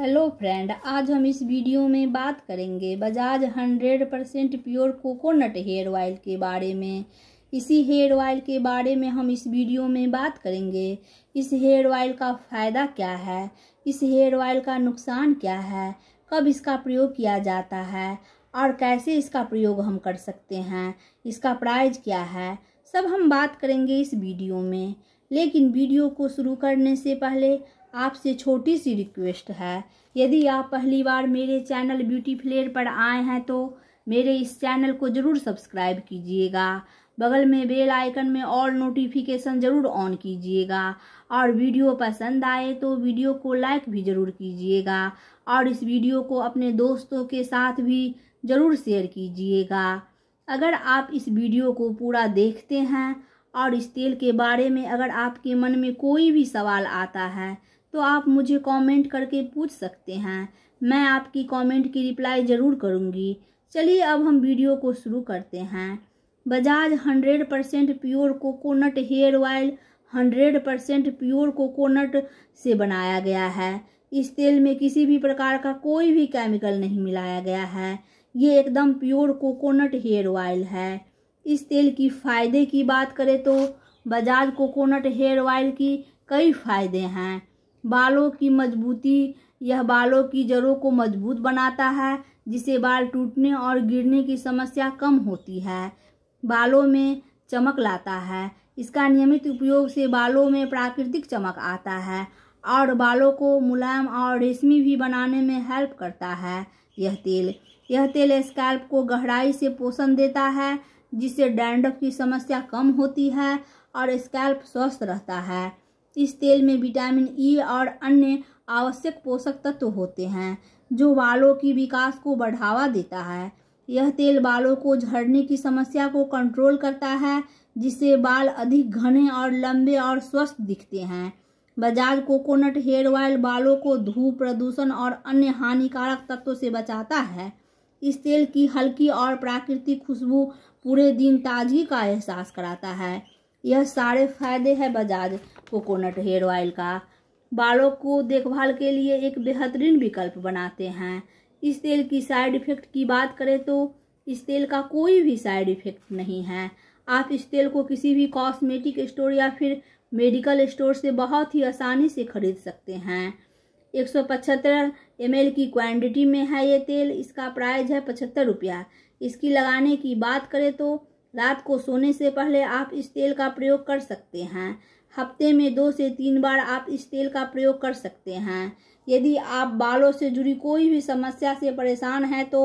hello friend आज हम इस वीडियो में बात करेंगे Bajaj 100 percent pure coconut hair oil के बारे में इसी हेयर ऑयल के बारे में हम इस वीडियो में बात करेंगे इस हेयर ऑयल का फ़ायदा क्या है इस हेयर ऑयल का नुकसान क्या है कब इसका प्रयोग किया जाता है और कैसे इसका प्रयोग हम कर सकते हैं इसका प्राइज क्या है सब हम बात करेंगे इस वीडियो में लेकिन वीडियो को शुरू करने से पहले आपसे छोटी सी रिक्वेस्ट है यदि आप पहली बार मेरे चैनल ब्यूटी फ्लेयर पर आए हैं तो मेरे इस चैनल को ज़रूर सब्सक्राइब कीजिएगा बगल में बेल आइकन में ऑल नोटिफिकेशन ज़रूर ऑन कीजिएगा और वीडियो पसंद आए तो वीडियो को लाइक भी ज़रूर कीजिएगा और इस वीडियो को अपने दोस्तों के साथ भी ज़रूर शेयर कीजिएगा अगर आप इस वीडियो को पूरा देखते हैं और इस तेल के बारे में अगर आपके मन में कोई भी सवाल आता है तो आप मुझे कमेंट करके पूछ सकते हैं मैं आपकी कमेंट की रिप्लाई ज़रूर करूँगी चलिए अब हम वीडियो को शुरू करते हैं Bajaj hundred percent pure coconut hair oil hundred percent pure coconut से बनाया गया है इस तेल में किसी भी प्रकार का कोई भी केमिकल नहीं मिलाया गया है ये एकदम प्योर कोकोनट हेयर ऑयल है इस तेल की फ़ायदे की बात करें तो बजाज कोकोनट हेयर ऑयल की कई फ़ायदे हैं बालों की मजबूती यह बालों की जड़ों को मजबूत बनाता है जिससे बाल टूटने और गिरने की समस्या कम होती है बालों में चमक लाता है इसका नियमित उपयोग से बालों में प्राकृतिक चमक आता है और बालों को मुलायम और रेशमी भी बनाने में हेल्प करता है यह तेल यह तेल स्कैल्प को गहराई से पोषण देता है जिससे डैंड्रफ की समस्या कम होती है और स्कैल्प स्वस्थ रहता है इस तेल में विटामिन ई e और अन्य आवश्यक पोषक तत्व होते हैं जो बालों की विकास को बढ़ावा देता है यह तेल बालों को झड़ने की समस्या को कंट्रोल करता है जिससे बाल अधिक घने और लंबे और स्वस्थ दिखते हैं बजाज कोकोनट हेयर ऑयल बालों को धूप प्रदूषण और अन्य हानिकारक तत्वों से बचाता है इस तेल की हल्की और प्राकृतिक खुशबू पूरे दिन ताजगी का एहसास कराता है यह सारे फायदे हैं बजाज कोकोनट हेयर ऑयल का बालों को देखभाल के लिए एक बेहतरीन विकल्प बनाते हैं इस तेल की साइड इफ़ेक्ट की बात करें तो इस तेल का कोई भी साइड इफ़ेक्ट नहीं है आप इस तेल को किसी भी कॉस्मेटिक स्टोर या फिर मेडिकल स्टोर से बहुत ही आसानी से खरीद सकते हैं एक सौ पचहत्तर एम की क्वांटिटी में है ये तेल इसका प्राइस है पचहत्तर रुपया इसकी लगाने की बात करें तो रात को सोने से पहले आप इस तेल का प्रयोग कर सकते हैं हफ्ते में दो से तीन बार आप इस तेल का प्रयोग कर सकते हैं यदि आप बालों से जुड़ी कोई भी समस्या से परेशान हैं तो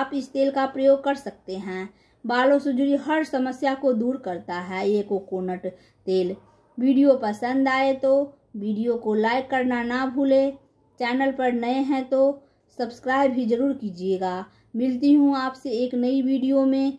आप इस तेल का प्रयोग कर सकते हैं बालों से जुड़ी हर समस्या को दूर करता है ये कोकोनट तेल वीडियो पसंद आए तो वीडियो को लाइक करना ना भूलें चैनल पर नए हैं तो सब्सक्राइब भी ज़रूर कीजिएगा मिलती हूँ आपसे एक नई वीडियो में